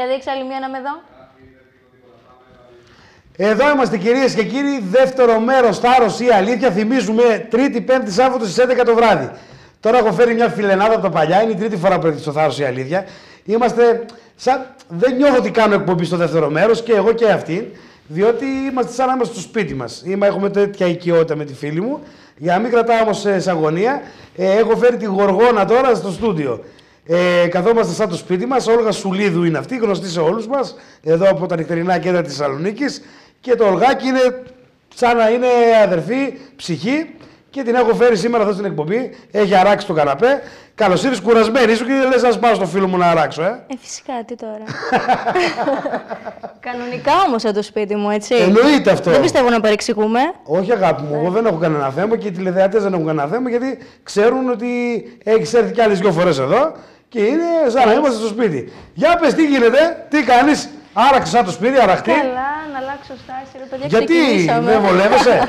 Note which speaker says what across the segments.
Speaker 1: Για δείξα άλλη μία να με δω.
Speaker 2: Εδώ είμαστε κυρίες και κύριοι. Δεύτερο μέρος Θάρο ή Αλήθεια, θυμίζουμε Τρίτη, Πέμπτη, Σάββατο στις 11 το βράδυ. Τώρα έχω φέρει μια φιλενάδα από τα παλιά. Είναι η τρίτη φορά που έρχεται στο Θάρο η αλήθεια. Είμαστε. Σαν... Δεν νιώθω ότι κάνω εκπομπή στο δεύτερο μέρος και εγώ και αυτή. Διότι είμαστε σαν να είμαστε στο σπίτι μας. Έχουμε τέτοια οικειότητα με τη φίλη μου. Για να μην κρατάω όμως ε, σε αγωνία, ε, έχω φέρει τη γοργόνα τώρα στο στούντιο. Ε, καθόμαστε σαν το σπίτι μας. Όλγα Σουλίδου είναι αυτή, γνωστή σε όλους μας, εδώ από τα νυχτερινά κέντρα της Θεσσαλονίκης. Και το Ολγάκι είναι σαν να είναι αδερφή, ψυχή. Και την έχω φέρει σήμερα αυτή την εκπομπή. Έχει αράξει το καναπέ. Καλώς ήρθες κουρασμένη σου και λε να πάω στο φίλο μου να αράξω, ε.
Speaker 1: Ε, φυσικά, τι τώρα. Κανονικά όμως από το σπίτι μου, έτσι. Εννοείται αυτό. Δεν πιστεύω να
Speaker 2: παρεξηγούμε. Όχι, αγάπη μου, εγώ ναι. δεν έχω κανένα θέμα και οι τηλεδεατέ δεν έχουν κανένα θέμα γιατί ξέρουν ότι έχεις έρθει κι άλλες δύο φορές εδώ και είναι σαν να είμαστε στο σπίτι. Για πες, τι γίνεται, τι κάνεις. Άραξες σαν το σπίτι, αραχτή. Καλά,
Speaker 1: να αλλάξω στάση, ρε παιδιά. Γιατί δεν βολεύεσαι.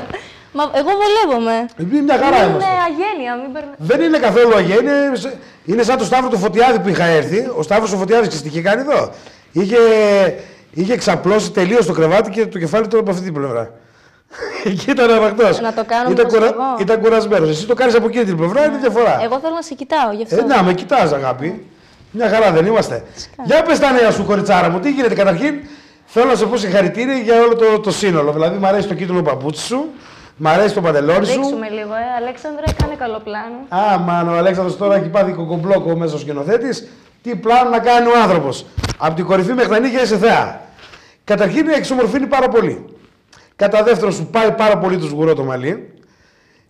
Speaker 1: Μα εγώ βολεύομαι.
Speaker 2: Είναι μια χαρά Είναι
Speaker 1: αγένεια, μην
Speaker 2: Δεν είναι καθόλου αγένεια. Είναι σαν το Σταύρο του Φωτιάδη που είχα έρθει. Ο Σταύρος του Φωτιάδης και τι είχε κάνει εδώ. Είχε, είχε ξαπλώσει τελείως το κρεβάτι και το κεφάλι του από αυτή την πλευρά. Εκεί ήταν αγαπητό. Να το κάνω ήταν, κουρα... ήταν κουρασμένος. Εσύ το κάνεις από εκείνη την πλευρά, είναι διαφορά.
Speaker 1: Εγώ θέλω να σε κοιτάω γι' αυτό. Ε, να, με
Speaker 2: κοιτάς, αγάπη. Μια χαρά δεν είμαστε. Φυσικά. Για πες τα νέα σου, κοριτσάρα μου, τι γίνεται καταρχήν. Θέλω να σε πω συγχαρητήρια για όλο το, το σύνολο. Δηλαδή, μου αρέσει το κίτρινο παπούτσι σου. Μ' αρέσει το παντελόνι σου. Δείξουμε
Speaker 1: λίγο, ε. Αλέξανδρε, κάνε καλό πλάνο.
Speaker 2: Α, μαν, ο Αλέξανδρος τώρα έχει πάθει κοκομπλόκο μέσα στο σκηνοθέτης. Τι πλάνο να κάνει ο άνθρωπος. Από την κορυφή μέχρι τα νύχια είσαι θέα. Καταρχήν εξομορφύνει πάρα πολύ. Κατά δεύτερον, σου πάει πάρα πολύ το σγουρό το μαλλί.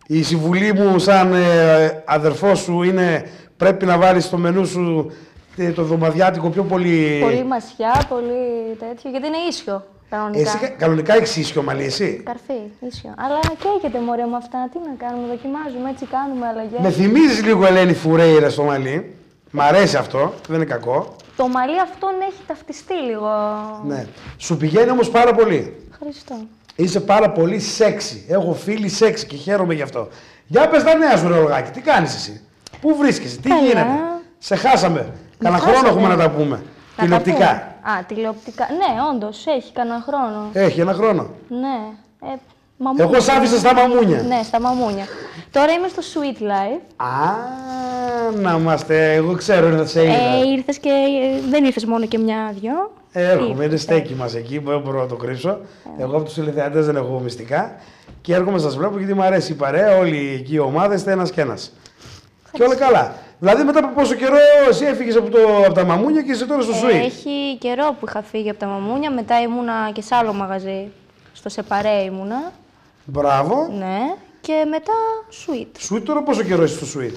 Speaker 2: Η συμβουλή μου σαν ε, αδερφός σου είναι πρέπει να βάλεις στο μενού σου ε, το δωμαδιάτικο πιο πολύ... Πολύ
Speaker 1: μασιά, πολύ τέτοιο, γιατί είναι ίσιο. Κανονικά. Εσύ,
Speaker 2: κανονικά έχεις ίσιο μαλλί, εσύ.
Speaker 1: Καρφί, ίσιο. Αλλά καίγεται μωρέ μου αυτά. Τι να κάνουμε, δοκιμάζουμε, έτσι κάνουμε αλλαγές. Με θυμίζεις
Speaker 2: λίγο Ελένη Φουρέιρα στο μαλλί. Μ' αρέσει αυτό, δεν είναι κακό.
Speaker 1: Το μαλλί αυτόν έχει ταυτιστεί λίγο. Ναι.
Speaker 2: Σου πηγαίνει όμως πάρα πολύ. Ευχαριστώ. Είσαι πάρα πολύ σεξι. Έχω φίλη σεξι και χαίρομαι γι' αυτό. Για πες τα νέα σου, τι κάνεις εσύ. Πού βρίσκεσαι, τι Καλά. γίνεται. Σε χάσαμε. Κανα χρόνο έχουμε να τα πούμε.
Speaker 1: Α, τηλεοπτικά. Ναι, όντως, έχει κανένα χρόνο. Έχει ένα χρόνο. Ναι. Ε, μαμούνια. Εγώ σ' άφησα στα μαμούνια. Ναι, στα μαμούνια. Τώρα είμαι στο Sweet Life. Α, να
Speaker 2: είμαστε. Εγώ ξέρω να σε είδα. Ε,
Speaker 1: ήρθες και ε, δεν ήρθες μόνο και μια-δυο.
Speaker 2: Έρχομαι, είναι στέκι μας εκεί, που μπορώ να το κρύψω. Ε. Εγώ από τους τηλεθεατέ δεν έχω μυστικά. Και έρχομαι, σας βλέπω γιατί μου αρέσει η παρέα, όλοι εκεί οι ομάδες, ένας και ένας. Και όλα καλά. Δηλαδή μετά από πόσο καιρό εσύ έφυγες από, από τα μαμούνια και είσαι τώρα στο ε, Σουί.
Speaker 1: Έχει καιρό που είχα φύγει από τα μαμούνια. Μετά ήμουνα και σε άλλο μαγαζί. Στο Σεπαρέ ήμουνα.
Speaker 2: Μπράβο. Ναι.
Speaker 1: Και μετά Σουίτ.
Speaker 2: Σουίτ τώρα πόσο καιρό είσαι στο Σουίτ.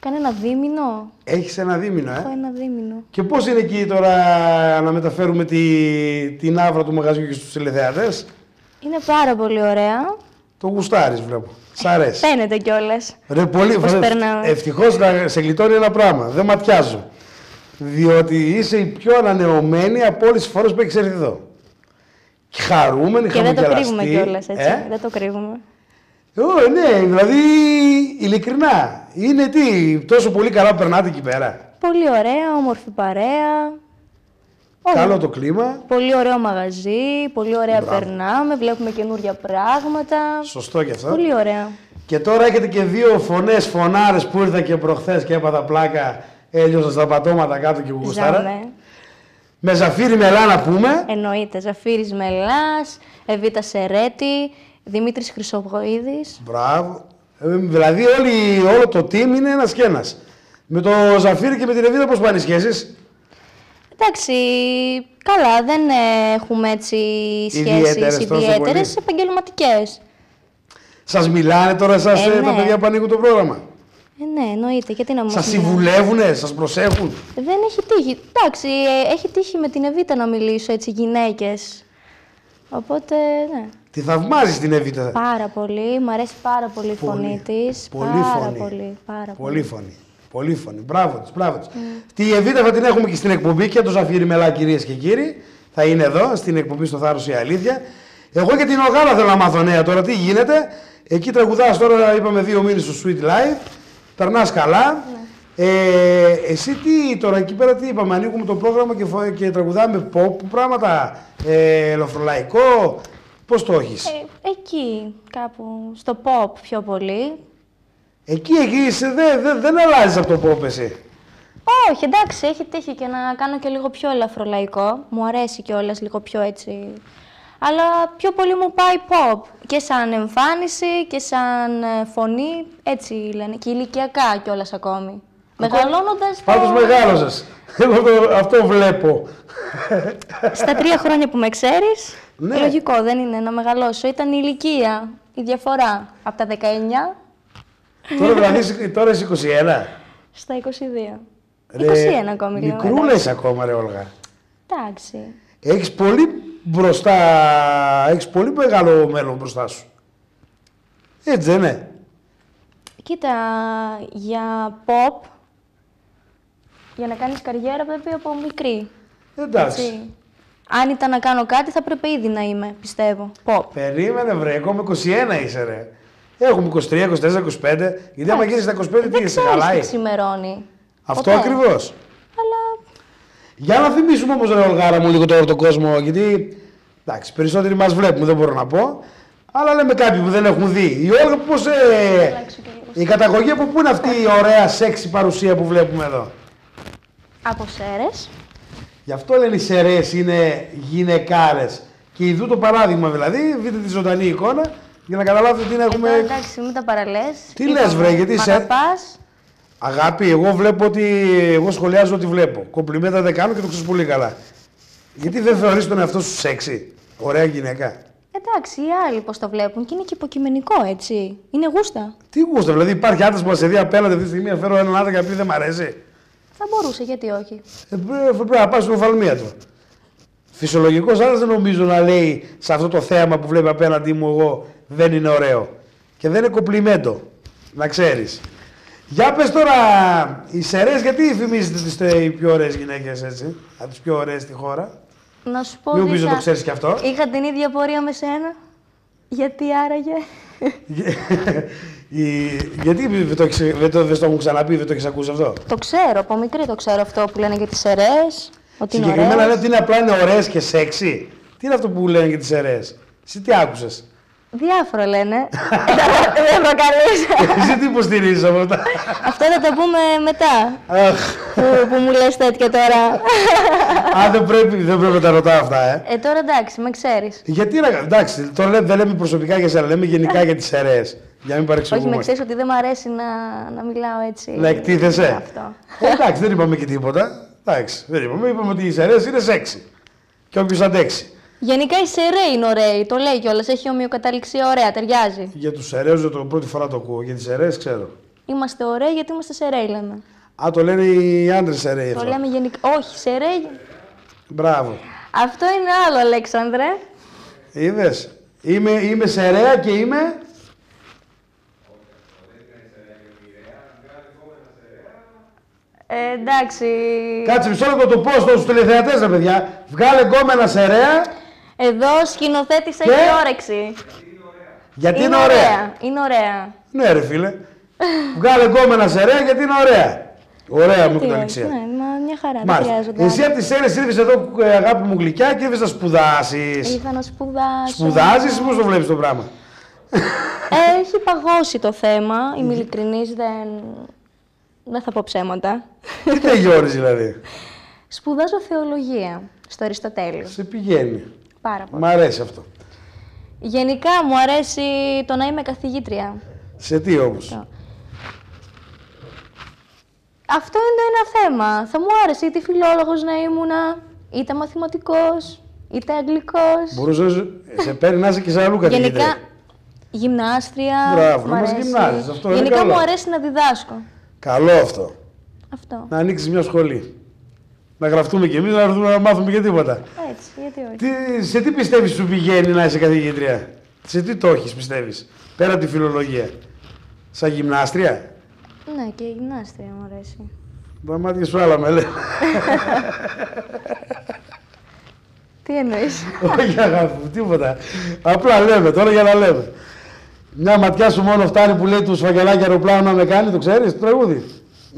Speaker 1: Κανένα ένα δίμηνο.
Speaker 2: Έχεις ένα δίμηνο, ε. Έχω
Speaker 1: ένα δίμηνο.
Speaker 2: Και πώς είναι εκεί τώρα να μεταφέρουμε τη, την άβρα του μαγαζιού και στους τηλεθεατές.
Speaker 1: Είναι πάρα πολύ ωραία.
Speaker 2: Το γουστάρι, βλέπω. Σ' αρέσει.
Speaker 1: Φαίνεται κιόλας. Ρε, πολύ
Speaker 2: Ευτυχώς να σε γλιτώνει ένα πράγμα. Δεν ματιάζω. Διότι είσαι η πιο ανανεωμένη από όλες τις φορές που έχεις έρθει εδώ. Χαρούμενη, Και δεν το κρύβουμε κιόλας, έτσι. Ε?
Speaker 1: Δεν το κρύβουμε.
Speaker 2: Ε, ω, ναι, δηλαδή ειλικρινά. Είναι τι, τόσο πολύ καλά περνάτε εκεί πέρα.
Speaker 1: Πολύ ωραία, όμορφη παρέα. Καλό το κλίμα. Πολύ ωραίο μαγαζί, πολύ ωραία Μπράβο. περνάμε, βλέπουμε καινούργια πράγματα.
Speaker 2: Σωστό και αυτό. Πολύ ωραία. Και τώρα έχετε και δύο φωνές φωνάρες που ήρθα και προχθές και τα πλάκα, έλειωσα στα πατώματα κάτω και γουστάρα. Με Ζαφύρι Μελά να πούμε.
Speaker 1: Εννοείται, ζαφύρι μελάς, Εβίτα Σερέτη, Δημήτρης Χρυσοβοίδης.
Speaker 2: Μπράβο. Ε, δηλαδή όλη, όλο το team είναι ένας και ένας. Με το Ζαφύρι και με την Εβίτα πώς πάνε οι σχέσεις.
Speaker 1: Εντάξει, καλά, δεν έχουμε έτσι σχέσεις ιδιαίτερες επαγγελματικές.
Speaker 2: Σας μιλάνε τώρα εσάς ε, ε, τα ναι. παιδιά που ανοίγουν το πρόγραμμα.
Speaker 1: Ε, ναι, εννοείται. Γιατί να μου Σα συμβουλεύουνε,
Speaker 2: σας προσέχουν.
Speaker 1: Δεν έχει τύχει. Εντάξει, ε, έχει τύχει με την Εβίτα να μιλήσω έτσι γυναίκες. Οπότε, ναι.
Speaker 2: Τη θαυμάζεις την Εβίτα.
Speaker 1: Πάρα πολύ. Μ' αρέσει πάρα πολύ η φωνή της. Πολύ, πάρα φωνή. πολύ, πάρα πολύ. Πολύ
Speaker 2: φωνή φωνή. Μπράβο τη, μπράβο τη. Mm. Τη Εβίτα θα την έχουμε και στην εκπομπή και το Ζαφίρι Μελά, κυρίες και κύριοι. Θα είναι εδώ στην εκπομπή στο Θάρρος η Αλήθεια. Εγώ και την Ογάλα θέλω να μάθω νέα τώρα τι γίνεται. Εκεί τραγουδάς τώρα, είπαμε δύο μήνες στο Sweet Life. Περνάς καλά. Ναι. Ε, εσύ τι τώρα εκεί πέρα τι είπαμε, ανοίγουμε το πρόγραμμα και, και τραγουδάμε pop, πράγματα, ε, Πώ πώς το έχεις.
Speaker 1: Ε, εκεί κάπου, στο pop πιο πολύ,
Speaker 2: Εκεί, εκεί δεν αλλάζει από το pop εσύ.
Speaker 1: Όχι, εντάξει, έχει τύχει και να κάνω και λίγο πιο ελαφρολαϊκό. Μου αρέσει κιόλας λίγο πιο έτσι. Αλλά πιο πολύ μου πάει pop. Και σαν εμφάνιση και σαν ε, φωνή, έτσι λένε. Και ηλικιακά κιόλας ακόμη. Μεγαλώνοντας. Πάντως μεγάλωσε.
Speaker 2: αυτό βλέπω.
Speaker 1: Στα τρία χρόνια που με ξέρεις. Ναι. Λογικό δεν είναι να μεγαλώσω. Ήταν η ηλικία, η διαφορά. Από τα 19
Speaker 2: Τώρα δηλαδή, τώρα είσαι 21.
Speaker 1: Στα 22. Ρε, 21 ακόμη. Μικρούλε
Speaker 2: ακόμα ρε Όλγα. Εντάξει. Έχεις πολύ μπροστά, έχεις πολύ μεγάλο μέλλον μπροστά σου. Έτσι δεν είναι.
Speaker 1: Κοίτα, για pop, για να κάνεις καριέρα πρέπει από μικρή. Εντάξει. Αν ήταν να κάνω κάτι θα πρέπει ήδη να είμαι, πιστεύω.
Speaker 2: Pop. Περίμενε βρε, ακόμα 21 είσαι ρε. Έχουμε 23, 24, 25. Γιατί άμα γίνει στα 25, τι σε χαλάει. Δεν
Speaker 1: ξημερώνει. Αυτό ακριβώς.
Speaker 2: Αλλά... Για να θυμίσουμε όμως, ρε Ολγάρα μου, λίγο τώρα τον κόσμο. Γιατί εντάξει, περισσότεροι μας βλέπουν, δεν μπορώ να πω. Αλλά λέμε κάποιοι που δεν έχουν δει. Η Όλγα, πώς. Ε, η καταγωγή από πού είναι αυτή η ωραία σεξι παρουσία που βλέπουμε εδώ.
Speaker 1: Από Σέρες.
Speaker 2: Γι' αυτό λένε οι Σέρες είναι γυναικάρες. Και ειδού το παράδειγμα δηλαδή, δείτε τη ζωντανή εικόνα, για να καταλάβετε τι ε, έχουμε. εντάξει,
Speaker 1: μην τα παραλέ. Τι λοιπόν, λες, βρε, γιατί σε.
Speaker 2: Αγάπη, εγώ βλέπω ότι. Εγώ σχολιάζω ότι βλέπω. Κομπλιμέντα δεν κάνω και το ξέρεις πολύ καλά. Γιατί δεν θεωρείς τον εαυτό σου σεξι. Ωραία γυναίκα.
Speaker 1: Εντάξει, οι άλλοι πώς το βλέπουν και είναι και υποκειμενικό, έτσι. Είναι γούστα.
Speaker 2: Τι γούστα, δηλαδή υπάρχει άντρας που μας σε δει απέναντι αυτή τη στιγμή, φέρω έναν άντρα και πει δεν μ' αρέσει.
Speaker 1: Θα μπορούσε, γιατί όχι.
Speaker 2: Ε, πρέπει να πάει στην οφαλμία του. Φυσιολογικός άντρας δεν νομίζω να λέει σε αυτό το θέαμα που βλέπει απέναντί μου εγώ δεν είναι ωραίο. Και δεν είναι κοπλιμέντο. Να ξέρεις. Για πες τώρα, οι σερές γιατί φημίζετε τις οι πιο ωραίες γυναίκες έτσι, από τις πιο ωραίες στη χώρα.
Speaker 1: Να σου πω Μην είχα... το ξέρεις κι αυτό. Είχα την ίδια πορεία με σένα. Γιατί άραγε.
Speaker 2: γιατί δεν το, το, το έχουν ξαναπεί, δεν το έχεις ακούσει αυτό.
Speaker 1: Το ξέρω, από μικρή το ξέρω αυτό που λένε για τις αιρέ. Συγκεκριμένα λένε ότι
Speaker 2: είναι απλά είναι ωραίες και σεξι. Τι είναι αυτό που λένε για τις σερές, Εσύ τι άκουσες.
Speaker 1: Διάφορα λένε. Ε, δεν προκαλείς.
Speaker 2: Εσύ τι υποστηρίζεις από αυτά.
Speaker 1: Αυτό θα τα πούμε μετά.
Speaker 2: που, μου λες τέτοια τώρα. Α, δεν πρέπει, να τα ρωτάω αυτά, ε.
Speaker 1: Ε, τώρα εντάξει, με ξέρεις.
Speaker 2: Γιατί να εντάξει, τώρα δεν λέμε προσωπικά για σένα, λέμε γενικά για τις αιρέες. Για μην Όχι, με ξέρεις
Speaker 1: ότι δεν μου αρέσει να, μιλάω έτσι. Να εκτίθεσαι.
Speaker 2: Ε, εντάξει, δεν είπαμε και τίποτα. εντάξει, δεν είπαμε. Είπαμε ότι οι αιρέες είναι σεξι. Και όποιος αντέξει.
Speaker 1: Γενικά η Σερέ είναι ωραία, το λέει κιόλας. Έχει ομοιοκαταληξία ωραία, ταιριάζει.
Speaker 2: Για τους Σερέους, δεν το πρώτη φορά το ακούω. Για τις Σερέες ξέρω.
Speaker 1: Είμαστε ωραίοι γιατί είμαστε σεραίοι, λέμε.
Speaker 2: Α, το λένε οι άντρες σεραίοι. Το λέμε
Speaker 1: γενικά. Όχι, σεραίοι. Μπράβο. Αυτό είναι άλλο, Αλέξανδρε.
Speaker 2: Είδες. Είμαι, είμαι σεραία και είμαι.
Speaker 1: Ε, εντάξει. Κάτσε μισό λεπτό το πω στους τηλεθεατές, ρε παιδιά.
Speaker 2: Βγάλε γκόμενα σερέα.
Speaker 1: Εδώ σκηνοθέτησα και... η όρεξη.
Speaker 2: Γιατί είναι, είναι ωραία.
Speaker 1: Είναι ωραία.
Speaker 2: Ναι, ρε φίλε. Βγάλε κόμμενα σε ρε, γιατί είναι ωραία. Ωραία μου την ανοιξία. Ναι,
Speaker 1: μια χαρά. Μάλιστα. Δεν Εσύ από τι
Speaker 2: Σέρε ήρθες εδώ, ε, αγάπη μου γλυκιά, και ήρθες να σπουδάσεις. Ήρθα
Speaker 1: να Σπουδάσει Σπουδάζει, πώς το βλέπεις το πράγμα. Έχει παγώσει το θέμα. Είμαι ειλικρινής, δεν. Δεν θα πω ψέματα.
Speaker 2: Τι τελειώνει δηλαδή.
Speaker 1: Σπουδάζω θεολογία στο Αριστοτέλειο. Σε πηγαίνει. Πάρα πολύ.
Speaker 2: Μ' αρέσει αυτό.
Speaker 1: Γενικά μου αρέσει το να είμαι καθηγήτρια.
Speaker 2: Σε τι όμως.
Speaker 1: Αυτό. είναι ένα θέμα. Θα μου άρεσε είτε φιλόλογος να ήμουνα, είτε μαθηματικός, είτε αγγλικός.
Speaker 2: Μπορούσες σε παίρνει να είσαι και σε αλλού καθηγήτρια. Γενικά,
Speaker 1: γυμνάστρια. Μπράβο, να γυμνάζεις. Αυτό Γενικά μου αρέσει να διδάσκω.
Speaker 2: Καλό αυτό. Αυτό. Να ανοίξεις μια σχολή να γραφτούμε κι εμείς, να έρθουμε να μάθουμε και τίποτα.
Speaker 1: Έτσι, γιατί όχι.
Speaker 2: Τι, σε τι πιστεύεις σου πηγαίνει να είσαι καθηγήτρια, σε τι το έχεις πιστεύεις, πέρα από τη φιλολογία. Σαν γυμνάστρια.
Speaker 1: Ναι, και γυμνάστρια μου αρέσει.
Speaker 2: Τα μάτια σου άλλα με λέει.
Speaker 1: τι εννοείς. όχι αγάπη
Speaker 2: μου, τίποτα. Απλά λέμε τώρα για να λέμε. Μια ματιά σου μόνο φτάνει που λέει του σφαγγελάκι αεροπλάνου να με κάνει, το ξέρεις, το τραγούδι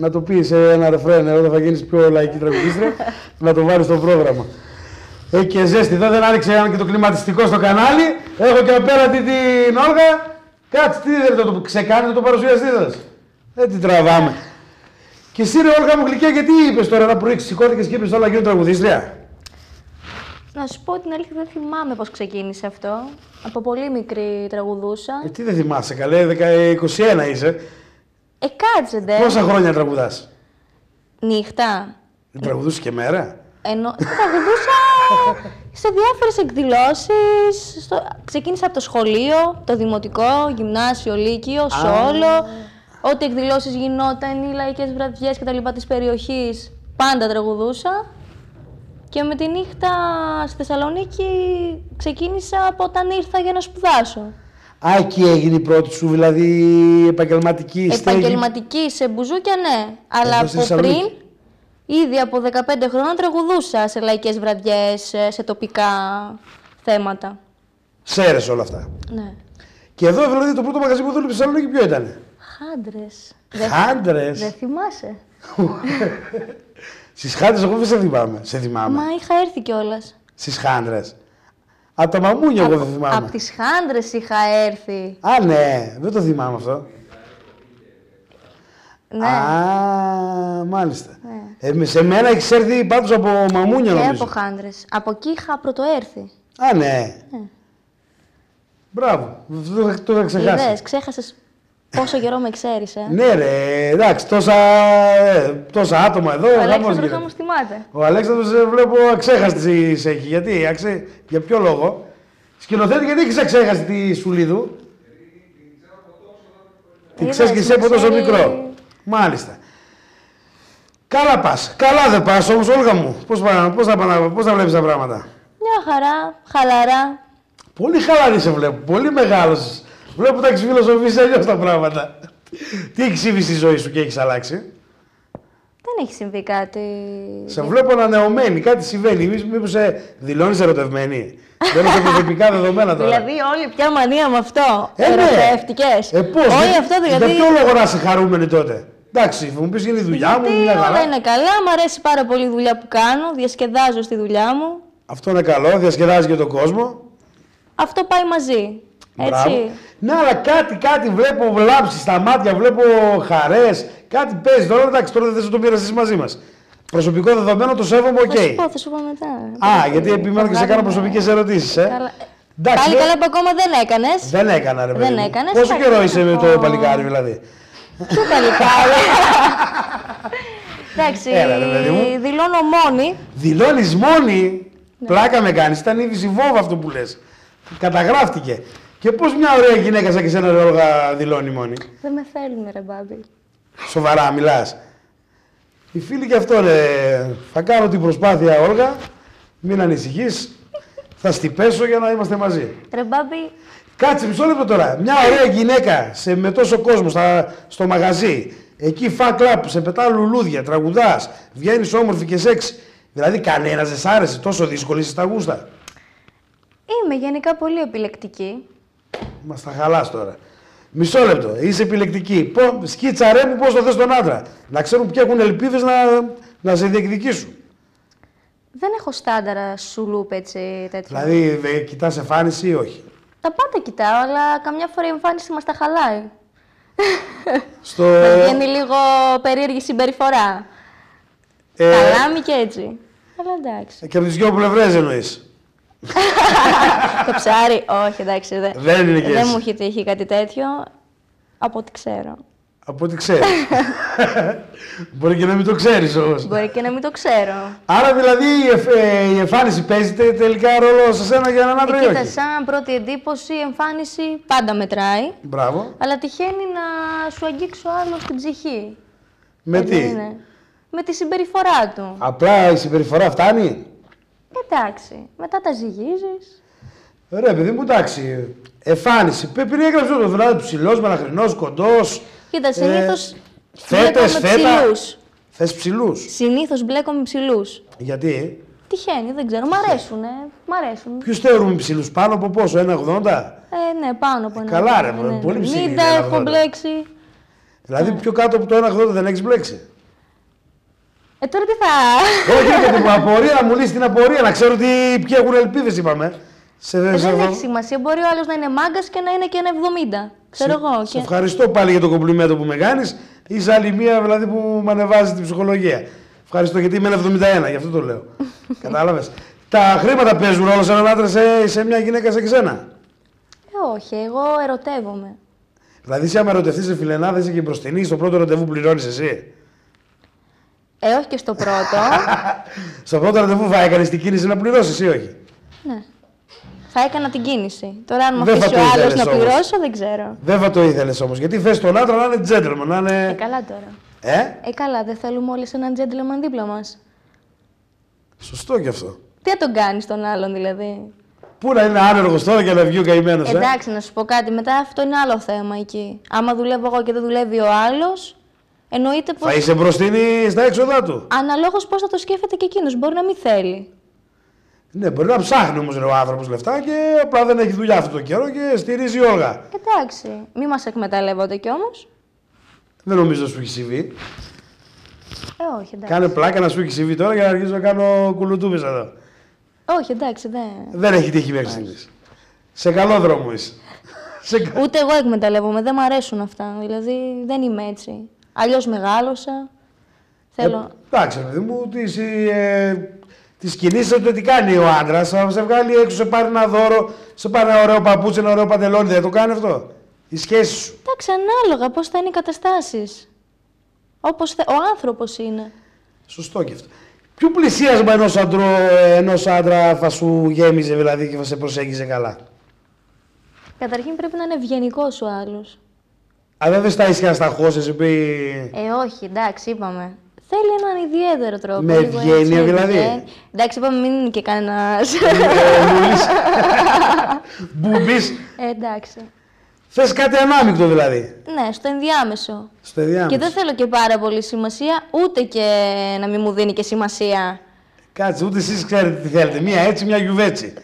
Speaker 2: να το πει σε ένα ρεφρέν όταν θα γίνεις πιο λαϊκή τραγουδίστρια, να το βάλεις στο πρόγραμμα. Ε, και ζέστη, εδώ δεν άνοιξε αν και το κλιματιστικό στο κανάλι. Έχω και απέναντι την Όλγα. Κάτσε, τι δεν το ξεκάνετε το παρουσιαστή σα. Δεν την τραβάμε. Και εσύ, ρε Όλγα μου γλυκιά, γιατί είπες τώρα να πρωί σηκώθηκες και είπες όλα γίνουν τραγουδίστρια.
Speaker 1: Να σου πω την αλήθεια, δεν θυμάμαι πώς ξεκίνησε αυτό. Από πολύ μικρή τραγουδούσα. Ε,
Speaker 2: τι δεν θυμάσαι, καλέ, 21 είσαι.
Speaker 1: Ε, Πόσα χρόνια τραγουδάς. Νύχτα.
Speaker 2: Τραγουδούσε και μέρα.
Speaker 1: Ενώ τραγουδούσα σε διάφορες εκδηλώσεις. Στο... Ξεκίνησα από το σχολείο, το δημοτικό, γυμνάσιο, λύκειο, όλο. Ό,τι εκδηλώσεις γινόταν, οι λαϊκές βραδιές και τα λοιπά πάντα τραγουδούσα. Και με τη νύχτα στη Θεσσαλονίκη ξεκίνησα από όταν ήρθα για να σπουδάσω.
Speaker 2: Α, εκεί έγινε η πρώτη σου, δηλαδή επαγγελματική στέγη. Επαγγελματική
Speaker 1: σε μπουζούκια, ναι. Αλλά από πριν, ήδη από 15 χρόνια τραγουδούσα σε λαϊκές βραδιές, σε τοπικά θέματα.
Speaker 2: Σε έρεσε όλα αυτά. Ναι. Και εδώ, δηλαδή, το πρώτο μαγαζί που δούλεψε στη ποιο ήταν.
Speaker 1: Χάντρες. Χάντρες. Δεν θυμάσαι.
Speaker 2: Στις χάντρες, εγώ δεν σε θυμάμαι. Σε θυμάμαι. Μα
Speaker 1: είχα έρθει κιόλας.
Speaker 2: Στις χάντρες. Από τα μαμούνια εγώ δεν θυμάμαι. Από τις
Speaker 1: χάντρες είχα έρθει.
Speaker 2: Α, ναι. Δεν το θυμάμαι αυτό.
Speaker 1: Ναι. Α, μάλιστα.
Speaker 2: Ναι. Ε, σε μένα έχεις έρθει πάντως από μαμούνια νομίζω. Και από
Speaker 1: χάντρες. Από εκεί είχα πρωτοέρθει. Α, ναι. ναι.
Speaker 2: Μπράβο. δεν το είχα ξεχάσει. Ξέχασε
Speaker 1: ξέχασες Πόσο καιρό με ξέρεις, ε. ναι,
Speaker 2: ρε, εντάξει, τόσα, ε, τόσα άτομα εδώ. Ο Αλέξανδρος όμως θυμάται. Ο Αλέξανδρος ε, βλέπω αξέχαστη έχει. Γιατί, αξέ... για ποιο λόγο. Σκηνοθέτη, γιατί έχεις αξέχαστη τη Σουλίδου. Τη ε, ξέρεις και εσύ από τόσο μικρό. Μάλιστα. Καλά πας. Καλά δεν πας όμως, Όλγα μου. Πώς πώς πώς θα βλέπεις τα πράγματα.
Speaker 1: Μια χαρά, χαλαρά.
Speaker 2: Πολύ χαλαρή σε βλέπω. Πολύ μεγάλος Βλέπω τα έχεις φιλοσοφήσει αλλιώς τα πράγματα. Τι έχει συμβεί στη ζωή σου και έχεις αλλάξει.
Speaker 1: Δεν έχει συμβεί κάτι. Σε
Speaker 2: βλέπω ανανεωμένη, κάτι συμβαίνει. Μήπως σε δηλώνεις ερωτευμένη. Δεν έχω προσωπικά δεδομένα τώρα. Δηλαδή,
Speaker 1: όλη πια μανία με αυτό. Ε, ναι. Ερωτευτικέ. Ε, όλη Όχι, αυτό δηλαδή. Για ποιο λόγο
Speaker 2: να είσαι χαρούμενη τότε. Εντάξει, μου πεις είναι η δουλειά μου, είναι καλά. είναι
Speaker 1: καλά, μου αρέσει πάρα πολύ η δουλειά που κάνω, διασκεδάζω στη δουλειά μου.
Speaker 2: Αυτό είναι καλό, διασκεδάζει και τον κόσμο.
Speaker 1: Αυτό πάει μαζί. Έτσι.
Speaker 2: Ναι, αλλά κάτι, κάτι βλέπω βλάψεις στα μάτια, βλέπω χαρές. Κάτι παίζει τώρα. Εντάξει, τώρα δεν το μοιραστείς μαζί μας. Προσωπικό δεδομένο το σέβομαι, οκ. Okay.
Speaker 1: Θα σου πω, μετά. Α, γιατί επιμένω και σε κάνω προσωπικές
Speaker 2: ερωτήσεις. Ε. Καλά. Εντάξει, Πάλι ε. καλά που
Speaker 1: ακόμα δεν έκανες. Δεν έκανα, ρε παιδί. Δεν Πόσο καιρό είσαι με το παλικάρι,
Speaker 2: δηλαδή. Ποιο παλικάρι.
Speaker 1: Εντάξει, Έλα, ρε, δηλώνω μόνη.
Speaker 2: Δηλώνεις μόνη. Ναι. Πλάκα με κάνεις. Ήταν ήδη αυτό που λες. Καταγράφτηκε. Και πώς μια ωραία γυναίκα σαν και σένα ρόγα δηλώνει μόνη.
Speaker 1: Δεν με θέλουν, ρε μπάμπη.
Speaker 2: Σοβαρά, μιλάς. Οι φίλοι και αυτό λέει, Θα κάνω την προσπάθεια, Όλγα. Μην ανησυχείς. θα στυπέσω για να είμαστε μαζί. Ρε Κάτσε μισό λεπτό τώρα. Μια ωραία γυναίκα σε, με τόσο κόσμο στο μαγαζί. Εκεί φα κλαπ, σε πετά λουλούδια, τραγουδάς. Βγαίνεις όμορφη και σεξ. Δηλαδή κανένα δεν σ' άρεσε τόσο δύσκολη στα γούστα.
Speaker 1: Είμαι γενικά πολύ επιλεκτική
Speaker 2: μας τα χαλάς τώρα. Μισό λεπτό, είσαι επιλεκτική. Πο, σκίτσα ρε μου πώς το θες τον άντρα. Να ξέρουν ποιοι έχουν ελπίδες να, να σε διεκδικήσουν.
Speaker 1: Δεν έχω στάνταρα σου σουλούπ έτσι τέτοιο. Δηλαδή,
Speaker 2: δε, κοιτάς εμφάνιση ή όχι.
Speaker 1: Τα πάντα κοιτάω, αλλά καμιά φορά η εμφάνιση μας τα χαλάει.
Speaker 2: Στο... βγαίνει
Speaker 1: λίγο περίεργη συμπεριφορά. Ε... και έτσι. Αλλά εντάξει.
Speaker 2: Ε, και από τις δύο πλευρές εννοείς.
Speaker 1: το ψάρι, όχι εντάξει, δεν, είναι δεν μου έχει τύχει κάτι τέτοιο, από ό,τι ξέρω.
Speaker 2: Από ό,τι ξέρω. Μπορεί και να μην το ξέρεις όμως.
Speaker 1: Μπορεί και να μην το ξέρω.
Speaker 2: Άρα δηλαδή η, εφ, ε, εμφάνιση παίζεται τελικά ρόλο σε σένα για έναν άντρα ε, Κοίτα,
Speaker 1: σαν πρώτη εντύπωση η εμφάνιση πάντα μετράει. Μπράβο. Αλλά τυχαίνει να σου αγγίξω άλλο στην ψυχή.
Speaker 2: Με Έτσι τι? Είναι.
Speaker 1: Με τη συμπεριφορά του.
Speaker 2: Απλά η συμπεριφορά φτάνει.
Speaker 1: Εντάξει. Μετά τα ζυγίζεις.
Speaker 2: Ρε, παιδί μου, εντάξει. Εφάνιση. Περιέγραψε το βράδυ ψηλός, μαλαχρινός, κοντός.
Speaker 1: Κοίτα, ε, συνήθως. Φέτες, φέτα.
Speaker 2: Θες ψηλούς.
Speaker 1: Συνήθως μπλέκομαι ψηλούς.
Speaker 2: Γιατί?
Speaker 1: Τυχαίνει, δεν ξέρω. Μ' αρέσουν. Ε. Μ' αρέσουν. Ποιου
Speaker 2: θεωρούμε ψηλούς, πάνω από πόσο, 1,80? Ε,
Speaker 1: ναι, πάνω από ε, ένα. Ε, καλά, ρε, ε,
Speaker 2: ναι, πολύ ψηλή. Ναι. Μην τα έχω μπλέξει. Δηλαδή, πιο κάτω από το 1,80 δεν έχεις μπλέξει.
Speaker 1: Ε, τώρα τι θα. Όχι, για την
Speaker 2: απορία, μου λύσεις την απορία, να ξέρω τι, ποιοι έχουν ελπίδες, είπαμε. Σε, ε, δεν έχει
Speaker 1: σημασία. Μπορεί ο άλλος να είναι μάγκας και να είναι και ένα 70. Ξέρω σε, εγώ. Και... Σε
Speaker 2: ευχαριστώ πάλι για το κομπλιμέντο που με κάνεις. Είσαι άλλη μία δηλαδή, που με ανεβάζει την ψυχολογία. Ευχαριστώ γιατί είμαι 71, γι' αυτό το λέω. Κατάλαβες. Τα χρήματα παίζουν ρόλο σε έναν άντρα σε, σε μια γυναίκα σε ξένα.
Speaker 1: Ε, όχι, εγώ ερωτεύομαι.
Speaker 2: Δηλαδή, σε άμα ερωτευτείς σε φιλενάδες και μπροστινή, στο πρώτο ραντεβού πληρώνεις εσύ.
Speaker 1: Ε, όχι και στο πρώτο.
Speaker 2: στο πρώτο ραντεβού θα έκανες την κίνηση να πληρώσεις ή όχι.
Speaker 1: Ναι. Θα έκανα την κίνηση. Τώρα, αν μου αφήσει ο άλλος να πληρώσω, δεν ξέρω.
Speaker 2: Δεν θα το ήθελες όμως. Γιατί θες τον άντρα να είναι gentleman. Να είναι... Ε, καλά τώρα. Ε,
Speaker 1: ε καλά, δεν θέλουμε όλοι έναν gentleman δίπλα μας.
Speaker 2: Σωστό κι αυτό.
Speaker 1: Τι θα τον κάνεις τον άλλον, δηλαδή.
Speaker 2: Πού να είναι άνεργος τώρα και να βγει ο καημένος. Ε? Εντάξει,
Speaker 1: ε? να σου πω κάτι. Μετά αυτό είναι άλλο θέμα εκεί. Άμα δουλεύω εγώ και δεν δουλεύει ο άλλος, Εννοείται πως... Θα είσαι μπροστινή
Speaker 2: στα έξοδα του.
Speaker 1: Αναλόγως πώς θα το σκέφτεται και εκείνος. Μπορεί να μην θέλει.
Speaker 2: Ναι, μπορεί να ψάχνει όμως ο άνθρωπος λεφτά και απλά δεν έχει δουλειά αυτό το καιρό και στηρίζει η όργα.
Speaker 1: Εντάξει. Μη μας εκμεταλλεύονται κι όμως.
Speaker 2: Δεν νομίζω σου έχει συμβεί.
Speaker 1: Ε, όχι, εντάξει. Κάνε πλάκα
Speaker 2: να σου έχει συμβεί τώρα για να αρχίσω να κάνω κουλουτούμπε εδώ.
Speaker 1: Όχι, εντάξει, δεν. Δεν
Speaker 2: έχει τύχει μέχρι στιγμής. Σε καλό δρόμο είσαι. Ούτε
Speaker 1: εγώ εκμεταλλεύομαι, δεν μου αρέσουν αυτά. Δηλαδή δεν είμαι έτσι. Αλλιώς μεγάλωσα. Θέλω...
Speaker 2: Ε, εντάξει, παιδί μου, τις ε, τις κινήσεις τι κάνει ο άντρας, σε βγάλει έξω, σε πάρει ένα δώρο, σε πάρει ένα ωραίο παπούτσι, ένα ωραίο παντελόνι, δεν το κάνει αυτό. Η σχέση σου.
Speaker 1: Εντάξει, ανάλογα πώς θα είναι οι καταστάσεις. Όπως ο άνθρωπος είναι.
Speaker 2: Σωστό και αυτό. Ποιο πλησίασμα ενός ενός άντρα θα σου γέμιζε δηλαδή και θα σε προσέγγιζε καλά.
Speaker 1: Καταρχήν πρέπει να είναι ευγενικός ο άλλος.
Speaker 2: Αλλά δεν τα ίσια στα χώσες εσύ πει.
Speaker 1: Ε, όχι, εντάξει, είπαμε. Θέλει έναν ιδιαίτερο τρόπο. Με ευγένεια δηλαδή. Ε, εντάξει, είπαμε μην είναι και κανένας. Ε,
Speaker 2: Μπουμπής. ε, εντάξει. Θες κάτι ανάμεικτο δηλαδή.
Speaker 1: Ναι, στο ενδιάμεσο.
Speaker 2: Στο ενδιάμεσο. Και δεν
Speaker 1: θέλω και πάρα πολύ σημασία, ούτε και να μην μου δίνει και σημασία.
Speaker 2: Κάτσε, ούτε εσείς ξέρετε τι θέλετε. Μία έτσι, μία γιουβέτσι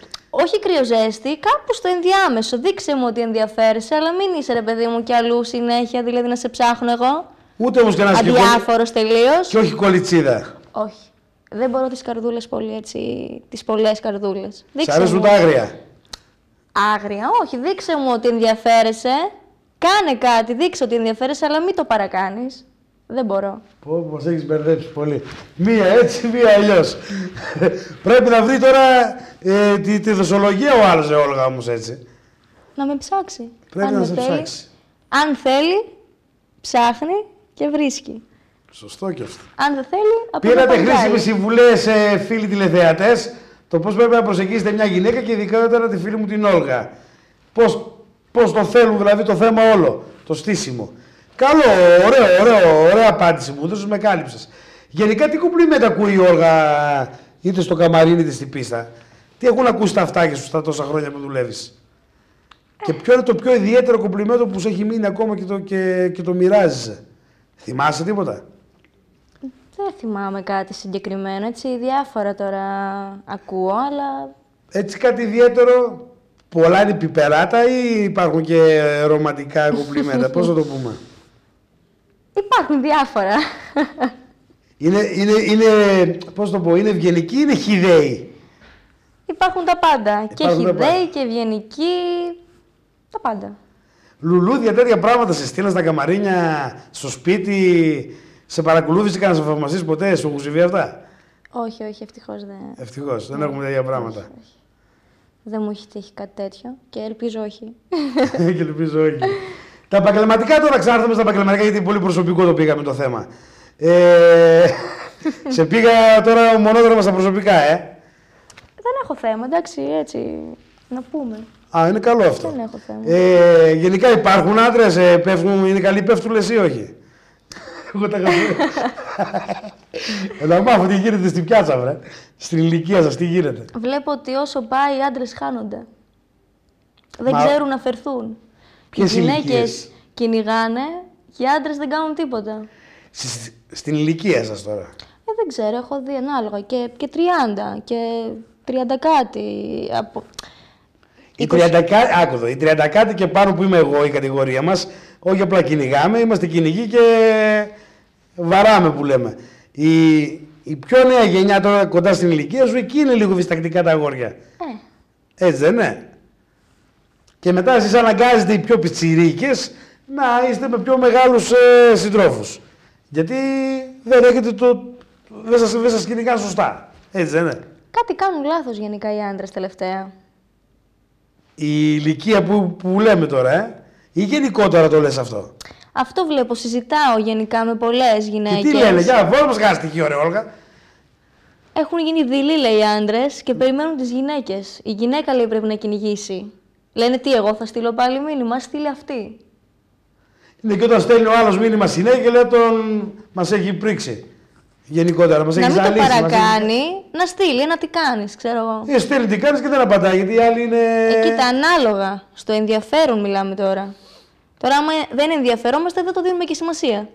Speaker 1: όχι κρυοζέστη, κάπου στο ενδιάμεσο. Δείξε μου ότι ενδιαφέρεσαι, αλλά μην είσαι ρε παιδί μου κι αλλού συνέχεια, δηλαδή να σε ψάχνω εγώ. Ούτε όμως κανένα Αδιάφορο και... τελείως. Και όχι
Speaker 2: κολιτσίδα.
Speaker 1: Όχι. Δεν μπορώ τις καρδούλες πολύ έτσι. Τις πολλές καρδούλες. Σα αρέσουν τα άγρια. Άγρια, όχι. Δείξε μου ότι ενδιαφέρεσαι. Κάνε κάτι, δείξε ότι ενδιαφέρεσαι, αλλά μην το παρακάνεις. Δεν μπορώ.
Speaker 2: Πω, πως έχεις μπερδέψει πολύ. Μία έτσι, μία αλλιώς. Πρέπει να βρει τώρα ε, τη, τη δοσολογία ο άλλος ε, Όλγα όμως έτσι.
Speaker 1: Να με ψάξει.
Speaker 2: Πρέπει να σε θέλει. ψάξει.
Speaker 1: Αν θέλει, ψάχνει και βρίσκει.
Speaker 2: Σωστό κι αυτό.
Speaker 1: Αν δεν θέλει, από Πήρατε χρήσιμες
Speaker 2: συμβουλές σε φίλοι τηλεθεατές το πώς πρέπει να προσεγγίσετε μια γυναίκα και ειδικά τη φίλη μου την Όλγα. Πώς το θέλουν δηλαδή το θέμα όλο, το στήσιμο. Καλό, ωραίο, ωραίο, ωραία απάντηση μου σου με κάλυψες. Γενικά τι τα ακούει η Όργα, είτε στο καμαρίνι είτε στην πίστα. Τι έχουν ακούσει τα αυτάκια σου στα τόσα χρόνια που δουλεύεις. Και ποιο είναι το πιο ιδιαίτερο κουπλιμέντο που σου έχει μείνει ακόμα και το, και, Θυμάσαι τίποτα.
Speaker 1: Δεν θυμάμαι κάτι συγκεκριμένο, έτσι διάφορα τώρα ακούω, αλλά...
Speaker 2: Έτσι κάτι ιδιαίτερο, πολλά είναι πιπεράτα ή υπάρχουν και ρομαντικά κουπλιμέντα, Πώς θα το πούμε.
Speaker 1: Υπάρχουν διάφορα.
Speaker 2: Είναι, είναι, είναι, πώς το πω, είναι ευγενική, είναι χιδαίοι.
Speaker 1: Υπάρχουν τα πάντα. και χιδαίοι και ευγενικοί. Τα πάντα.
Speaker 2: Λουλούδια, τέτοια πράγματα σε στείλα στα καμαρίνια, στο σπίτι. Σε παρακολούθησε κανένας αφαμασί ποτέ, σου έχουν συμβεί αυτά.
Speaker 1: Όχι, όχι, ευτυχώς δεν.
Speaker 2: Ευτυχώς, δεν ναι. έχουμε τέτοια πράγματα.
Speaker 1: Δεν μου έχει τύχει κάτι τέτοιο και ελπίζω όχι. και ελπίζω όχι.
Speaker 2: Τα επαγγελματικά τώρα ξανάρθουμε στα επαγγελματικά γιατί πολύ προσωπικό το πήγαμε το θέμα. Ε,
Speaker 1: σε
Speaker 2: πήγα τώρα μονόδρομα στα προσωπικά, ε.
Speaker 1: Δεν έχω θέμα, εντάξει, έτσι να πούμε.
Speaker 2: Α, είναι καλό αυτό. Δεν έχω θέμα. Ε, γενικά υπάρχουν άντρες, ε, πέφτουν, είναι καλοί πέφτουλε ή όχι. Εγώ τα καταλαβαίνω. Εντάξει, μάθω τι γίνεται στην πιάτσα, βρε. Στην ηλικία σας, τι γίνεται.
Speaker 1: Βλέπω ότι όσο πάει οι άντρες χάνονται. Δεν ξέρουν να φερθούν
Speaker 2: οι γυναίκες
Speaker 1: κυνηγάνε και οι άντρες δεν κάνουν τίποτα.
Speaker 2: στην ηλικία σας τώρα.
Speaker 1: Ε, δεν ξέρω, έχω δει ανάλογα. Και, και 30 και 30 κάτι. Από...
Speaker 2: Η 30 κάτι, 30 κάτι και πάνω που είμαι εγώ η κατηγορία μας, όχι απλά κυνηγάμε, είμαστε κυνηγοί και βαράμε που λέμε. Η, η πιο νέα γενιά τώρα κοντά στην ηλικία σου, εκεί είναι λίγο διστακτικά τα αγόρια. Ε. Έτσι δεν είναι. Και μετά εσείς αναγκάζετε οι πιο πιτσιρίκες να είστε με πιο μεγάλους ε, συντρόφους. Γιατί δεν έχετε το... δεν σας, δεν κυνηγά σωστά. Έτσι δεν είναι.
Speaker 1: Κάτι κάνουν λάθος γενικά οι άντρες τελευταία.
Speaker 2: Η ηλικία που, που λέμε τώρα, ε, ή γενικότερα το λες αυτό.
Speaker 1: Αυτό βλέπω, συζητάω γενικά με πολλές γυναίκε. Τι λένε, για να
Speaker 2: μα κάνεις στοιχείο, ρε Όλγα.
Speaker 1: Έχουν γίνει δειλοί, λέει οι άντρες, και περιμένουν τις γυναίκες. Η γυναίκα λέει πρέπει να κυνηγήσει. Λένε τι, εγώ θα στείλω πάλι μήνυμα, στείλει αυτή.
Speaker 2: Είναι και όταν στέλνει ο άλλος μήνυμα συνέχεια και λέει τον μας έχει πρίξει. Γενικότερα, μας έχει ζαλίσει. Να μην το παρακάνει,
Speaker 1: να στείλει να τι κάνεις, ξέρω εγώ. Ε,
Speaker 2: στείλει τι κάνεις και δεν απαντάει, γιατί οι άλλοι είναι. Εκεί τα
Speaker 1: ανάλογα. Στο ενδιαφέρον μιλάμε τώρα. Τώρα, άμα δεν ενδιαφερόμαστε, δεν το δίνουμε και σημασία.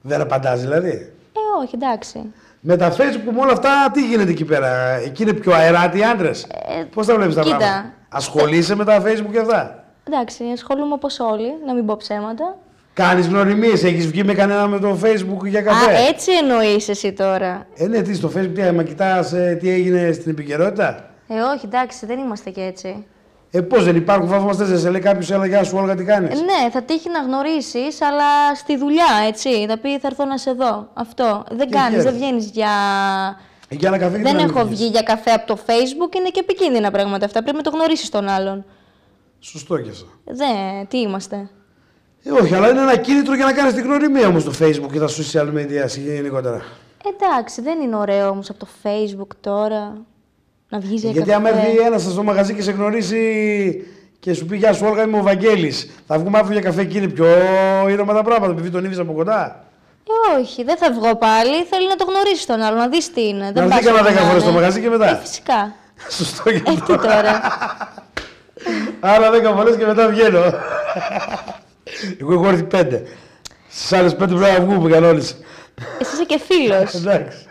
Speaker 2: Δεν απαντάς δηλαδή.
Speaker 1: Ε, όχι, εντάξει.
Speaker 2: Με τα facebook, με όλα αυτά, τι γίνεται εκεί πέρα. Εκεί είναι πιο αεράτη άντρες. Ε, Πώς τα βλέπεις τα πράγματα. Ασχολείσαι με τα facebook και αυτά.
Speaker 1: Εντάξει, ασχολούμαι όπως όλοι, να μην πω ψέματα.
Speaker 2: Κάνεις γνωριμίες, έχεις βγει με κανένα με το Facebook για καφέ. Α, έτσι
Speaker 1: εννοείς εσύ τώρα.
Speaker 2: Ε, ναι, τι στο Facebook, τι, μα κοιτάς ε, τι έγινε στην επικαιρότητα.
Speaker 1: Ε, όχι, εντάξει, δεν είμαστε και έτσι.
Speaker 2: Ε, Πώς δεν υπάρχουν δεν σε λέει κάποιος, έλα, γεια σου, όλα τι κάνεις. Ε,
Speaker 1: ναι, θα τύχει να γνωρίσεις, αλλά στη δουλειά, έτσι. Θα πει, θα έρθω να σε δω. Αυτό. Δεν κάνει, δεν βγαίνεις για.
Speaker 2: Ε, για ένα καφέ δεν έχω βγεις για
Speaker 1: καφέ από το Facebook, είναι και επικίνδυνα πράγματα αυτά. Πρέπει να το γνωρίσεις τον άλλον.
Speaker 2: Σωστό και αυτό.
Speaker 1: Δε, τι είμαστε.
Speaker 2: Ε, όχι, αλλά είναι ένα κίνητρο για να κάνεις την γνωριμία όμως το Facebook και τα social media γενικότερα.
Speaker 1: Εντάξει, δεν είναι ωραίο όμως από το Facebook τώρα να βγει για Γιατί αν έρθει ένα
Speaker 2: στο μαγαζί και σε γνωρίζει και σου πει Γεια σου, Όλγα, είμαι ο Βαγγέλης. Θα βγούμε αύριο για καφέ και είναι πιο ήρωμα τα πράγματα επειδή τον είδες από κοντά.
Speaker 1: Ε, όχι, δεν θα βγω πάλι. Θέλει να το γνωρίσει τον άλλο, να δεις τι είναι. Να βγει κανένα δέκα φορέ στο
Speaker 2: μαγαζί και μετά. Ε, φυσικά. Σωστό και αυτό. τώρα. Άρα δέκα φορές και μετά βγαίνω. Εγώ έχω έρθει πέντε. Στις άλλες πέντε πρέπει να βγούμε κανόνε. Εσύ είσαι
Speaker 1: και φίλος. Εντάξει.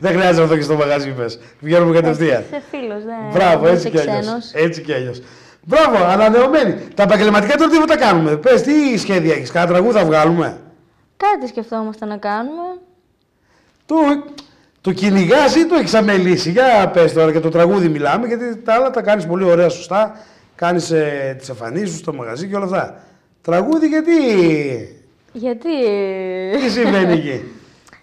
Speaker 2: Δεν χρειάζεται να το και στο μαγαζί, πες. Βγαίνουμε κατευθείαν.
Speaker 1: Είσαι φίλο, δεν ναι. Μπράβο, έτσι κι αλλιώς.
Speaker 2: Έτσι κι αλλιώς. Μπράβο, ανανεωμένη. Τα επαγγελματικά τώρα τι θα τα κάνουμε. Πες, τι σχέδια έχεις, κάνα τραγούδι θα βγάλουμε.
Speaker 1: Κάτι σκεφτόμαστε να κάνουμε.
Speaker 2: Το, το κυνηγάς ή το έχεις αμελήσει. Για πες τώρα και το τραγούδι μιλάμε, γιατί τα άλλα τα κάνεις πολύ ωραία, σωστά. Κάνεις ε, τις εμφανίσεις στο μαγαζί και όλα αυτά. Τραγούδι γιατί.
Speaker 1: Γιατί. Τι συμβαίνει εκεί.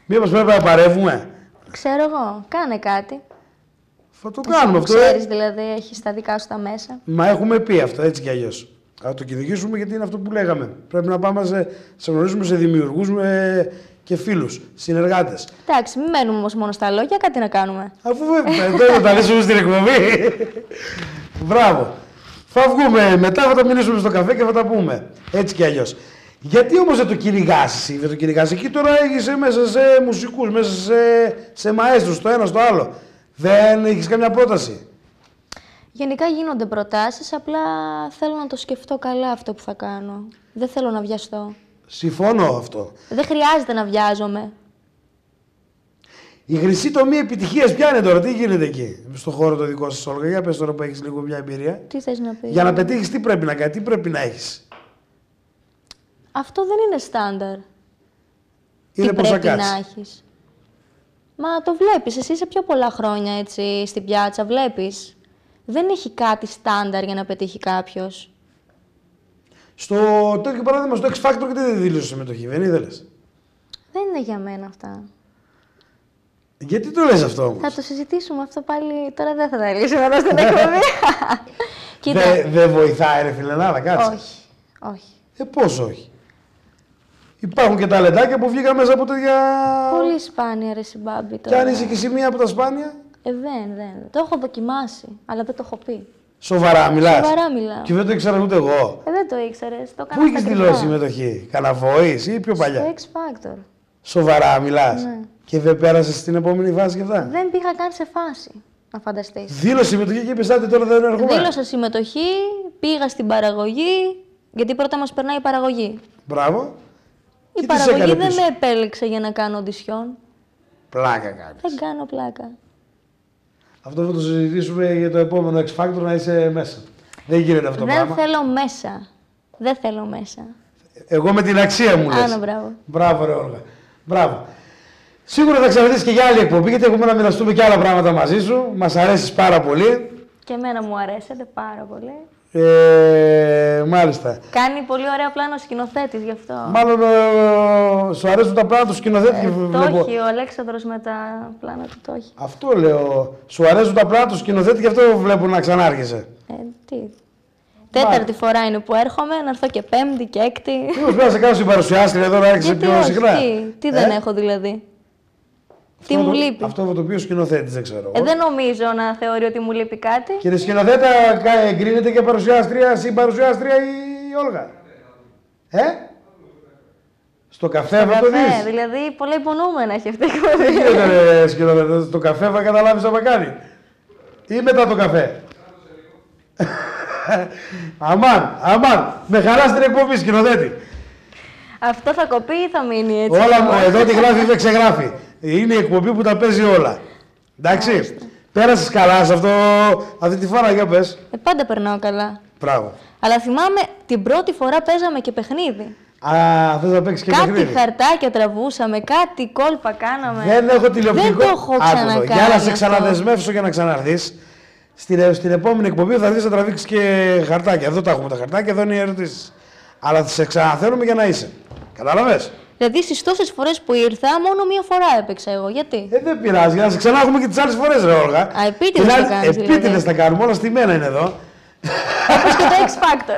Speaker 2: Μήπως πρέπει να παρεύουμε.
Speaker 1: Ξέρω εγώ, κάνε κάτι. Θα το κάνουμε αυτό. Ε. Ξέρεις, δηλαδή, έχεις τα δικά σου τα μέσα.
Speaker 2: Μα έχουμε πει αυτό, έτσι κι αλλιώς. Θα το κυνηγήσουμε γιατί είναι αυτό που λέγαμε. Πρέπει να πάμε σε, σε γνωρίζουμε σε δημιουργού ε, και φίλους, συνεργάτες.
Speaker 1: Εντάξει, μην μένουμε όμως μόνο στα λόγια, κάτι να κάνουμε. Αφού βέβαια, ε, τα λύσουμε
Speaker 2: στην εκπομπή. Μπράβο. Θα βγούμε μετά, θα τα μιλήσουμε στο καφέ και θα τα πούμε. Έτσι κι αλλιώς. Γιατί όμως δεν το κυνηγάσει, δεν το κυνηγάσει. Εκεί τώρα έχεις ε, μέσα σε μουσικούς, μέσα σε, σε μαέστρους, το ένα στο άλλο. Δεν έχεις καμιά πρόταση.
Speaker 1: Γενικά γίνονται προτάσεις, απλά θέλω να το σκεφτώ καλά αυτό που θα κάνω. Δεν θέλω να βιαστώ.
Speaker 2: Συμφωνώ αυτό.
Speaker 1: Δεν χρειάζεται να βιάζομαι.
Speaker 2: Η χρυσή τομή επιτυχίας ποια είναι τώρα, τι γίνεται εκεί, στον χώρο το δικό σας, όλο, Για πες τώρα που έχεις λίγο μια εμπειρία.
Speaker 1: Τι θες να πεις. Για να
Speaker 2: πετύχεις, τι πρέπει να κάνεις, τι πρέπει να έχεις.
Speaker 1: Αυτό δεν είναι στάνταρ. Είναι Τι πρέπει να έχεις. Μα το βλέπεις, εσύ είσαι πιο πολλά χρόνια έτσι στην πιάτσα, βλέπεις. Δεν έχει κάτι στάνταρ για να πετύχει κάποιος.
Speaker 2: Στο τέτοιο παράδειγμα, στο X Factor, γιατί δεν δήλωσες συμμετοχή, δεν ήθελε.
Speaker 1: Δεν είναι για μένα αυτά.
Speaker 2: Γιατί το λες αυτό όμως. Θα
Speaker 1: το συζητήσουμε αυτό πάλι, τώρα δεν θα τα λύσουμε εδώ στην εκπομπή.
Speaker 2: Δεν βοηθάει ρε φιλενάδα, κάτσε.
Speaker 1: Όχι, όχι.
Speaker 2: Ε, όχι. Υπάρχουν και ταλεντάκια που βγήκαν μέσα από
Speaker 1: τέτοια. Πολύ σπάνια ρε συμπάμπη τώρα. αν είσαι και σε μία από τα σπάνια. Ε, δεν, δεν. Το έχω δοκιμάσει, αλλά δεν το έχω πει.
Speaker 2: Σοβαρά μιλάς. Σοβαρά μιλά. Και δεν το ήξερα ούτε εγώ.
Speaker 1: Ε, δεν το ήξερες. Το Πού είχε δηλώσει
Speaker 2: συμμετοχή, Καναβοή ή πιο παλιά. Στο
Speaker 1: X Factor.
Speaker 2: Σοβαρά μιλάς. Ναι. Και δεν πέρασες στην επόμενη φάση και αυτά.
Speaker 1: Δεν πήγα καν σε φάση. Να φανταστείς.
Speaker 2: Δήλωσε συμμετοχή και είπες τώρα δεν έρχομαι. Δήλωσα
Speaker 1: συμμετοχή, πήγα στην παραγωγή. Γιατί πρώτα μας περνάει η παραγωγή. Μπράβο. Η και παραγωγή δεν με επέλεξε για να κάνω οντισιόν.
Speaker 2: Πλάκα κάνεις.
Speaker 1: Δεν κάνω πλάκα.
Speaker 2: Αυτό θα το συζητήσουμε για το επόμενο X Factor να είσαι μέσα. Δεν γίνεται αυτό δεν πράγμα. Δεν
Speaker 1: θέλω μέσα. Δεν θέλω μέσα.
Speaker 2: Εγώ με την αξία μου λες. Άνω, μπράβο. Μπράβο ρε Όλγα. Μπράβο. Σίγουρα θα ξαναδείς και για άλλη εκπομπή γιατί έχουμε να μοιραστούμε και άλλα πράγματα μαζί σου. Μας αρέσεις πάρα πολύ.
Speaker 1: Και εμένα μου αρέσετε πάρα πολύ.
Speaker 2: Ε, μάλιστα.
Speaker 1: Κάνει πολύ ωραία πλάνο σκηνοθέτης γι' αυτό.
Speaker 2: Μάλλον ε, σου αρέσουν τα πλάνα του σκηνοθέτης. Ε, το όχι, ο
Speaker 1: Αλέξανδρος με τα πλάνα του το όχι.
Speaker 2: Αυτό λέω. Σου αρέσουν τα πλάνα του σκηνοθέτης γι' αυτό βλέπω να ξανάρχεσαι.
Speaker 1: Ε, τι. Τέταρτη φορά είναι που έρχομαι, να έρθω και πέμπτη και έκτη. Τι να σε κάνω στην παρουσιάστρια
Speaker 2: εδώ να έρχεσαι πιο συχνά.
Speaker 1: τι δεν ε? έχω δηλαδή. Τι μου λείπει.
Speaker 2: Αυτό με το οποίο σκηνοθέτη, δεν ξέρω. Ε,
Speaker 1: δεν νομίζω να θεωρεί ότι μου λείπει κάτι. Κύριε σκηνοθέτα, εγκρίνεται και παρουσιάστρια
Speaker 2: ή παρουσιάστρια η
Speaker 1: Όλγα. Ε?
Speaker 2: Στο καφέ Στο καφέ, το δεις.
Speaker 1: δηλαδή πολλά η σκεφτήκαμε. Τι
Speaker 2: γίνεται ρε σκηνοθέτα, στο καφέ θα καταλάβεις άμα κάνει. Ή μετά το καφέ. αμάν, αμάν, με χαρά στην εκπομπή σκηνοθέτη.
Speaker 1: Αυτό θα κοπεί ή θα μείνει έτσι. Όλα εδώ τη γράφει
Speaker 2: δεν ξεγράφει. Είναι η εκπομπή που τα παίζει όλα. Εντάξει. πέρασε καλά σε αυτό, αυτή τη φορά, για πες.
Speaker 1: Ε, πάντα περνάω καλά. Μπράβο. Αλλά θυμάμαι την πρώτη φορά παίζαμε και παιχνίδι.
Speaker 2: Α, θε να παίξει και κάτι παιχνίδι.
Speaker 1: χαρτάκια τραβούσαμε, κάτι κόλπα κάναμε. Δεν έχω τηλεοπτικό. Δεν το έχω ξανακάνει. Για να σε ξαναδεσμεύσω
Speaker 2: για να ξαναρθείς. Ε, στην, επόμενη εκπομπή θα δεις να τραβήξεις και χαρτάκια. Εδώ τα έχουμε τα χαρτάκια, εδώ είναι οι ερωτήσεις. Αλλά σε ξαναθέλουμε για να είσαι. Κατάλαβες.
Speaker 1: Δηλαδή στις τόσες φορές που ήρθα, μόνο μία φορά έπαιξα εγώ. Γιατί. Ε, δεν πειράζει, να σε ξανά
Speaker 2: έχουμε και τις άλλες φορές, ρε Όργα. Α, επίτηδες τα κάνουμε. Δηλαδή. Επίτηδες θα κάνουμε, όλα στη μένα είναι εδώ. Όπως
Speaker 1: και το X Factor.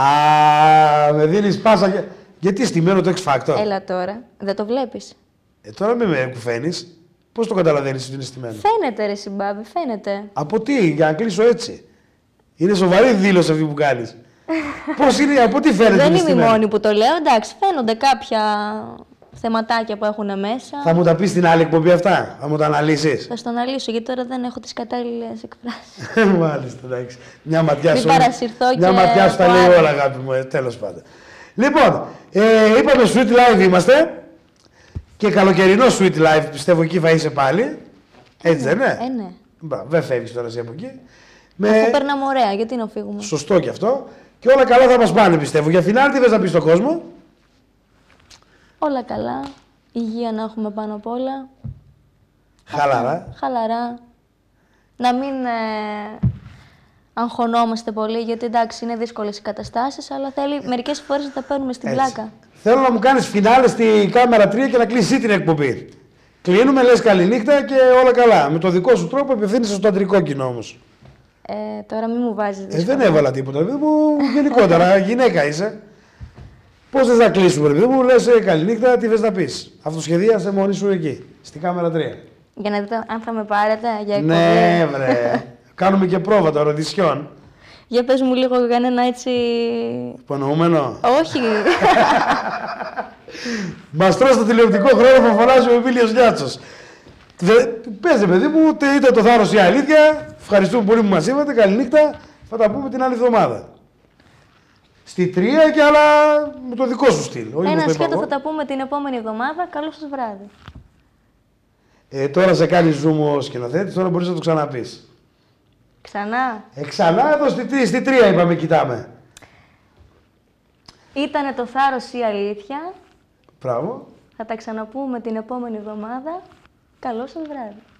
Speaker 2: Α, με δίνεις πάσα. Γιατί στη μένα το X Factor. Έλα
Speaker 1: τώρα, δεν το βλέπεις.
Speaker 2: Ε, τώρα μην με φαίνει. Πώς το καταλαβαίνεις ότι είναι στημένο.
Speaker 1: Φαίνεται, ρε Σιμπάμπη, φαίνεται.
Speaker 2: Από τι, για να κλείσω έτσι. Είναι σοβαρή δήλωση αυτή που κάνεις.
Speaker 1: Πώς είναι, από τι φαίνεται. Δεν είμαι η μόνη που το λέω. Εντάξει, φαίνονται κάποια θεματάκια που έχουν μέσα. Θα μου τα
Speaker 2: πεις στην άλλη εκπομπή αυτά, θα μου τα αναλύσεις. Θα
Speaker 1: στο αναλύσω, γιατί τώρα δεν έχω τις κατάλληλες εκφράσεις.
Speaker 2: Ε, μάλιστα, εντάξει. Μια ματιά σου. Μην Μια ματιά σου τα λέει όλα, αγάπη μου, ε, τέλος πάντων. Λοιπόν, ε, είπαμε Sweet Live είμαστε. Και καλοκαιρινό Sweet life πιστεύω εκεί θα είσαι πάλι. Έτσι δεν είναι. Ε, ναι. δεν φεύγεις τώρα εσύ από εκεί.
Speaker 1: Με... Αφού περνάμε ωραία, γιατί να φύγουμε.
Speaker 2: Σωστό κι αυτό. Και όλα καλά θα μας πάνε, πιστεύω. Για φινάλ, τι θες να πεις στον κόσμο.
Speaker 1: Όλα καλά. Υγεία να έχουμε πάνω απ' όλα.
Speaker 2: Χαλαρά.
Speaker 1: χαλαρά. Να μην ε, αγχωνόμαστε πολύ, γιατί εντάξει είναι δύσκολες οι καταστάσεις, αλλά θέλει μερικές φορές να τα παίρνουμε στην Έτσι. πλάκα.
Speaker 2: Θέλω να μου κάνεις φινάλ στη κάμερα 3 και να κλείσει την εκπομπή. Κλείνουμε, λες καληνύχτα και όλα καλά. Με το δικό σου τρόπο απευθύνεσαι στο αντρικό κοινό όμως.
Speaker 1: Ε, τώρα μην μου βάζεις. Ε, δεν έβαλα τίποτα. Παιδί μου, γενικότερα,
Speaker 2: γυναίκα είσαι. Πώς θες να κλείσουμε, παιδί μου, λες ε, καληνύχτα, τι θες να πεις. Αυτοσχεδίασε μόνη σου εκεί, στη κάμερα 3.
Speaker 1: Για να δείτε αν θα με πάρετε για ναι, εκπομπή. Ναι, βρε.
Speaker 2: Κάνουμε και πρόβα τώρα
Speaker 1: Για πες μου λίγο κανένα έτσι...
Speaker 2: Υπονοούμενο. Όχι. Μα τρώσε το τηλεοπτικό χρόνο που φωνάζει ο Εμίλιος Γιάτσος. Πέστε παιδί μου, ούτε ήταν το θάρρος η αλήθεια. Ευχαριστούμε πολύ που μας είπατε. Καληνύχτα. Θα τα πούμε την άλλη εβδομάδα. Στη τρία και άλλα με το δικό σου στυλ. Ένα σχέτο θα
Speaker 1: τα πούμε την επόμενη εβδομάδα. Καλό σας βράδυ.
Speaker 2: Ε, τώρα σε κάνει zoom ο σκηνοθέτης, τώρα μπορείς να το ξαναπείς.
Speaker 1: Ξανά.
Speaker 2: Ε, ξανά εδώ στη, στη τρία είπαμε, κοιτάμε.
Speaker 1: Ήτανε το θάρρος η αλήθεια. Μπράβο. Θα τα ξαναπούμε την επόμενη εβδομάδα. Καλό σας βράδυ.